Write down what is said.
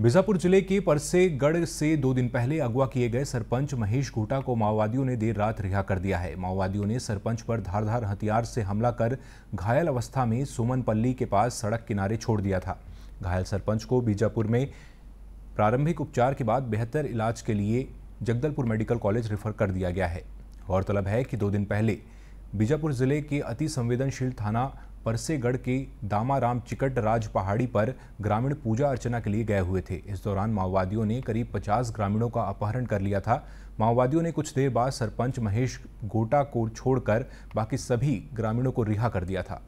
बीजापुर जिले के परसेगढ़ से दो दिन पहले अगवा किए गए सरपंच महेश घोटा को माओवादियों ने देर रात रिहा कर दिया है माओवादियों ने सरपंच पर धारधार हथियार से हमला कर घायल अवस्था में सुमनपल्ली के पास सड़क किनारे छोड़ दिया था घायल सरपंच को बीजापुर में प्रारंभिक उपचार के बाद बेहतर इलाज के लिए जगदलपुर मेडिकल कॉलेज रेफर कर दिया गया है गौरतलब है कि दो दिन पहले बीजापुर जिले के अति संवेदनशील थाना परसेगढ़ के दामाराम चिकट राज पहाड़ी पर ग्रामीण पूजा अर्चना के लिए गए हुए थे इस दौरान माओवादियों ने करीब 50 ग्रामीणों का अपहरण कर लिया था माओवादियों ने कुछ देर बाद सरपंच महेश गोटा को छोड़कर बाकी सभी ग्रामीणों को रिहा कर दिया था